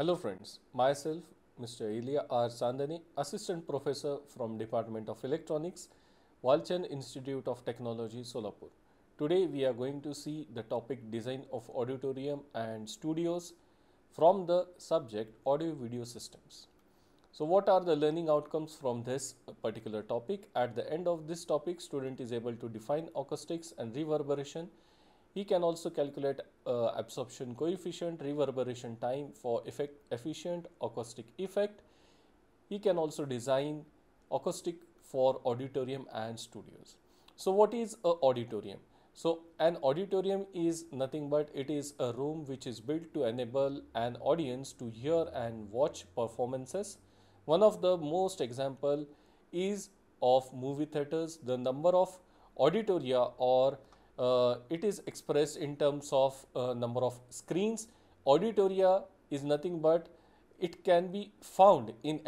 Hello friends, myself Mr. Ilya R. Sandani, Assistant Professor from Department of Electronics, Walchan Institute of Technology, Solapur. Today we are going to see the topic design of auditorium and studios from the subject audio video systems. So what are the learning outcomes from this particular topic? At the end of this topic, student is able to define acoustics and reverberation he can also calculate uh, absorption coefficient, reverberation time for effect efficient acoustic effect. He can also design acoustic for auditorium and studios. So what is a auditorium? So an auditorium is nothing but it is a room which is built to enable an audience to hear and watch performances. One of the most example is of movie theaters. The number of auditoria or uh, it is expressed in terms of uh, number of screens. Auditoria is nothing but it can be found in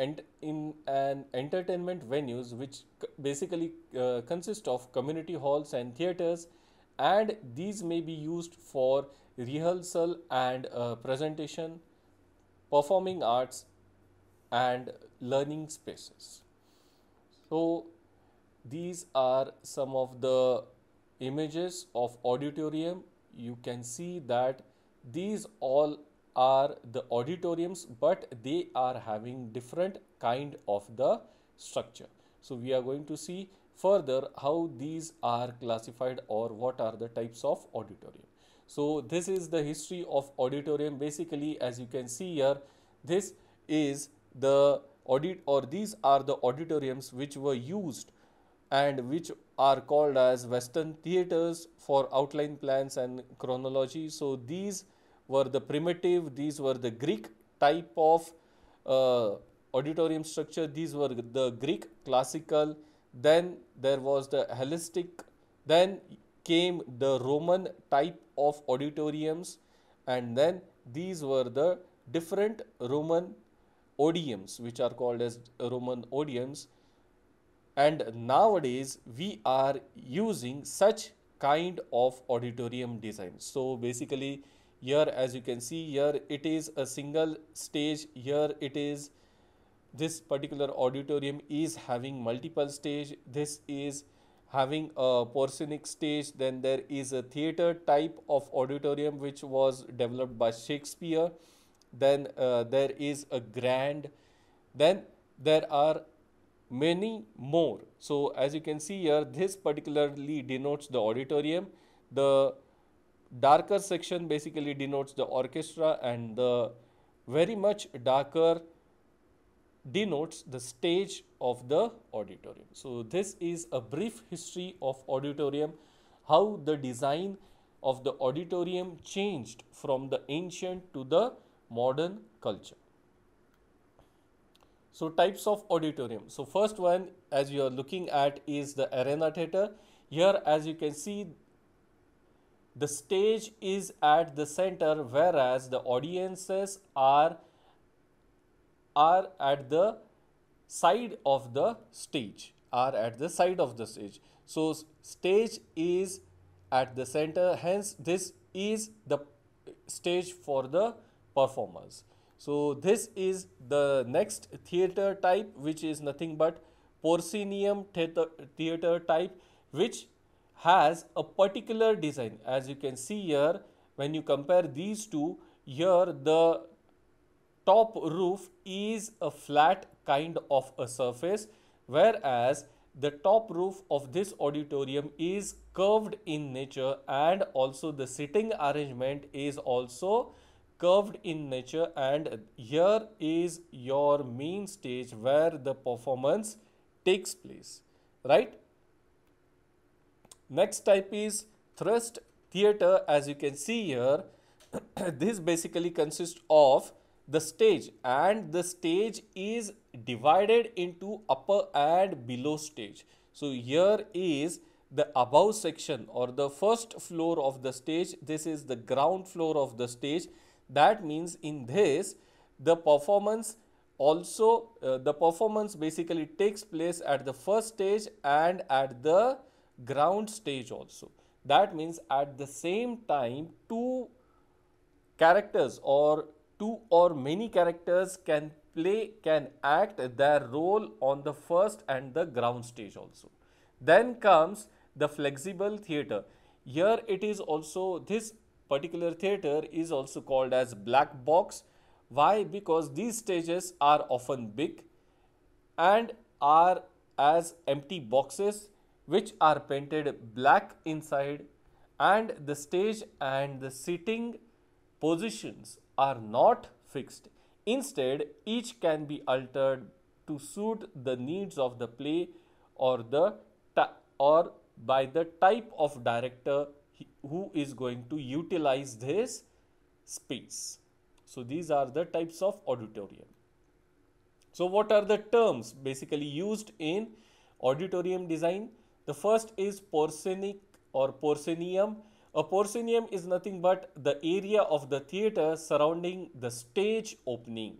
in an entertainment venues which basically uh, consist of community halls and theaters and these may be used for rehearsal and uh, presentation performing arts and learning spaces so these are some of the images of auditorium, you can see that these all are the auditoriums, but they are having different kind of the structure. So we are going to see further how these are classified or what are the types of auditorium. So this is the history of auditorium. Basically, as you can see here, this is the audit or these are the auditoriums which were used and which are called as Western theaters for outline plans and chronology. So, these were the primitive, these were the Greek type of uh, auditorium structure, these were the Greek classical, then there was the Hellenistic, then came the Roman type of auditoriums and then these were the different Roman odiums which are called as Roman odiums and nowadays we are using such kind of auditorium design so basically here as you can see here it is a single stage here it is this particular auditorium is having multiple stage this is having a porcine stage then there is a theater type of auditorium which was developed by shakespeare then uh, there is a grand then there are many more. So, as you can see here this particularly denotes the auditorium, the darker section basically denotes the orchestra and the very much darker denotes the stage of the auditorium. So, this is a brief history of auditorium, how the design of the auditorium changed from the ancient to the modern culture. So types of auditorium. So first one as you are looking at is the arena theater. Here as you can see the stage is at the center whereas the audiences are are at the side of the stage are at the side of the stage. So stage is at the center hence this is the stage for the performers. So this is the next theater type which is nothing but porcinium theater, theater type which has a particular design as you can see here when you compare these two here the top roof is a flat kind of a surface whereas the top roof of this auditorium is curved in nature and also the sitting arrangement is also curved in nature and here is your main stage where the performance takes place, right? Next type is thrust theater as you can see here. this basically consists of the stage and the stage is divided into upper and below stage. So here is the above section or the first floor of the stage. This is the ground floor of the stage that means in this the performance also uh, the performance basically takes place at the first stage and at the ground stage also. That means at the same time two characters or two or many characters can play can act their role on the first and the ground stage also. Then comes the flexible theater. Here it is also this particular theater is also called as black box. Why? Because these stages are often big and are as empty boxes which are painted black inside and the stage and the sitting positions are not fixed. Instead, each can be altered to suit the needs of the play or the or by the type of director who is going to utilize this space. So these are the types of auditorium. So what are the terms basically used in auditorium design? The first is porcenic or porcinium. A porcinium is nothing but the area of the theater surrounding the stage opening,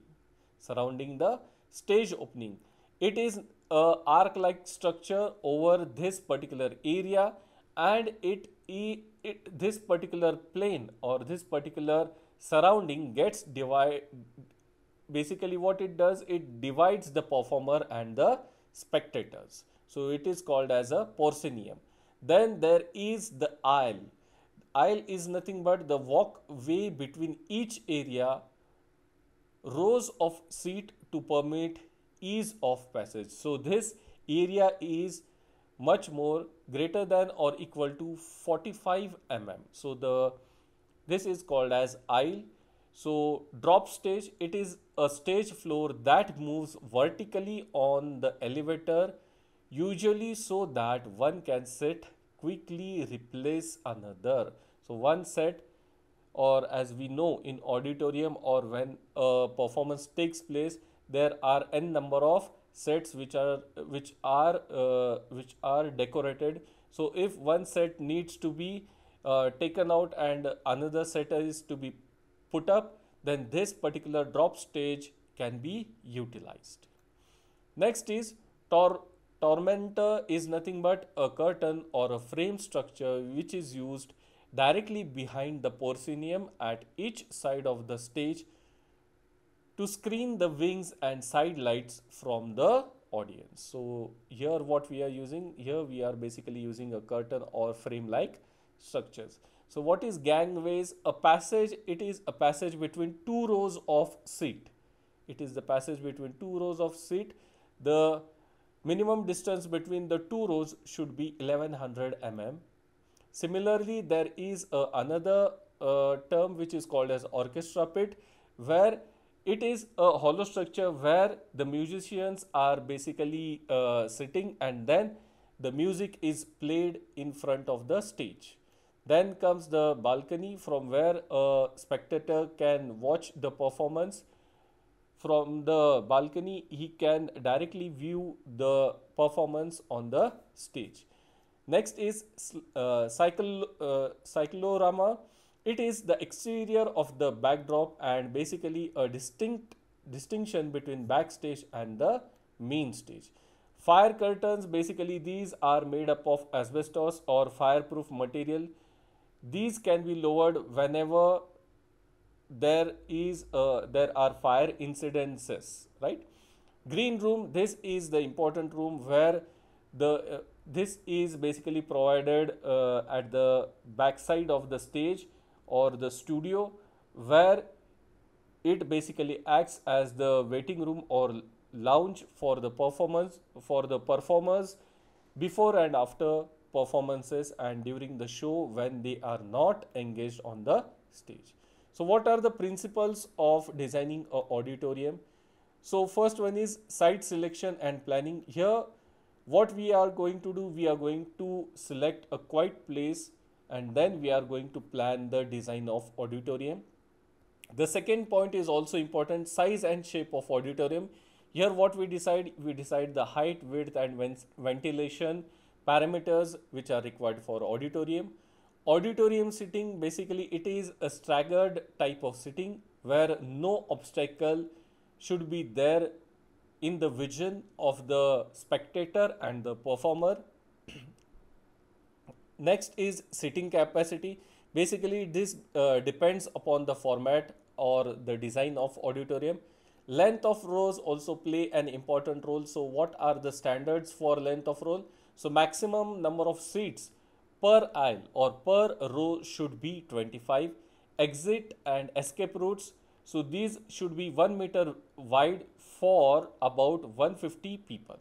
surrounding the stage opening. It is a arc-like structure over this particular area and it, it this particular plane or this particular surrounding gets divide basically what it does it divides the performer and the spectators so it is called as a porcinium then there is the aisle aisle is nothing but the walkway between each area rows of seat to permit ease of passage so this area is much more greater than or equal to 45 mm. So the this is called as aisle. So drop stage, it is a stage floor that moves vertically on the elevator, usually so that one can sit quickly replace another. So one set or as we know in auditorium or when a performance takes place, there are n number of sets which are which are uh, which are decorated so if one set needs to be uh, taken out and another set is to be put up then this particular drop stage can be utilized next is tor tormentor is nothing but a curtain or a frame structure which is used directly behind the porcinium at each side of the stage to screen the wings and side lights from the audience. So here what we are using, here we are basically using a curtain or frame like structures. So what is gangways? A passage, it is a passage between two rows of seat. It is the passage between two rows of seat. The minimum distance between the two rows should be 1100 mm. Similarly, there is uh, another uh, term which is called as orchestra pit where it is a hollow structure where the musicians are basically uh, sitting and then the music is played in front of the stage. Then comes the balcony from where a spectator can watch the performance. From the balcony, he can directly view the performance on the stage. Next is uh, uh, cyclorama it is the exterior of the backdrop and basically a distinct distinction between backstage and the main stage. Fire curtains basically these are made up of asbestos or fireproof material. These can be lowered whenever there is uh, there are fire incidences, right? Green room, this is the important room where the uh, this is basically provided uh, at the backside of the stage or the studio where it basically acts as the waiting room or lounge for the performance for the performers before and after performances and during the show when they are not engaged on the stage. So, what are the principles of designing a auditorium? So, first one is site selection and planning. Here, what we are going to do, we are going to select a quiet place and then we are going to plan the design of auditorium. The second point is also important size and shape of auditorium. Here what we decide, we decide the height, width and ventilation parameters which are required for auditorium. Auditorium sitting basically it is a staggered type of sitting where no obstacle should be there in the vision of the spectator and the performer next is seating capacity basically this uh, depends upon the format or the design of auditorium length of rows also play an important role so what are the standards for length of row so maximum number of seats per aisle or per row should be 25 exit and escape routes so these should be 1 meter wide for about 150 people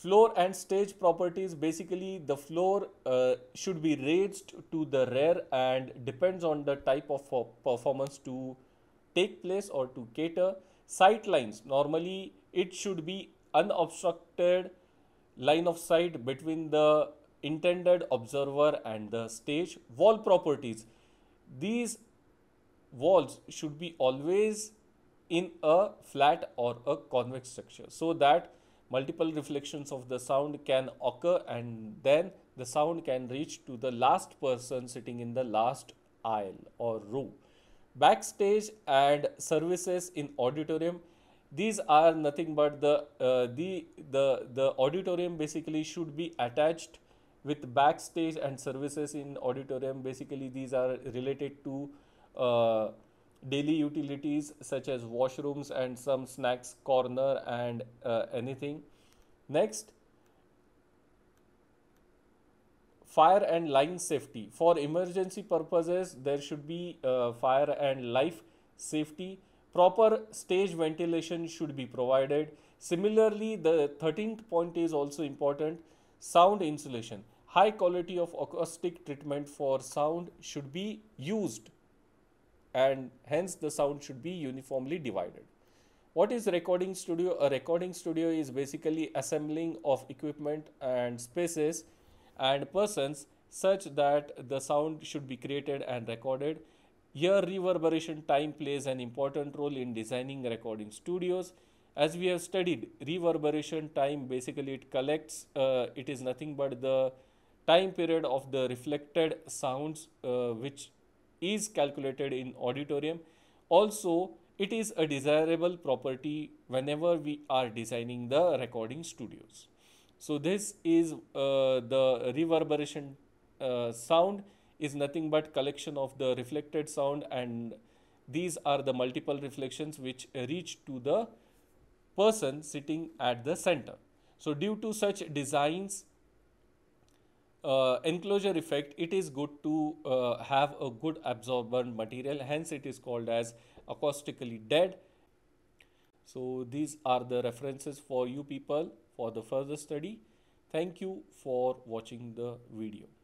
Floor and stage properties basically the floor uh, should be raised to the rear and depends on the type of uh, performance to take place or to cater. Sight lines normally it should be unobstructed line of sight between the intended observer and the stage. Wall properties these walls should be always in a flat or a convex structure so that multiple reflections of the sound can occur and then the sound can reach to the last person sitting in the last aisle or row. Backstage and services in auditorium these are nothing but the uh, the the the auditorium basically should be attached with backstage and services in auditorium basically these are related to uh, daily utilities such as washrooms and some snacks corner and uh, anything. Next, fire and line safety. For emergency purposes, there should be uh, fire and life safety. Proper stage ventilation should be provided. Similarly, the 13th point is also important, sound insulation. High quality of acoustic treatment for sound should be used and hence the sound should be uniformly divided. What is recording studio? A recording studio is basically assembling of equipment and spaces and persons such that the sound should be created and recorded. Here reverberation time plays an important role in designing recording studios. As we have studied, reverberation time basically it collects, uh, it is nothing but the time period of the reflected sounds uh, which is calculated in auditorium. Also, it is a desirable property whenever we are designing the recording studios. So this is uh, the reverberation uh, sound is nothing but collection of the reflected sound and these are the multiple reflections which reach to the person sitting at the center. So due to such designs uh, enclosure effect, it is good to uh, have a good absorbent material, hence it is called as acoustically dead. So these are the references for you people for the further study. Thank you for watching the video.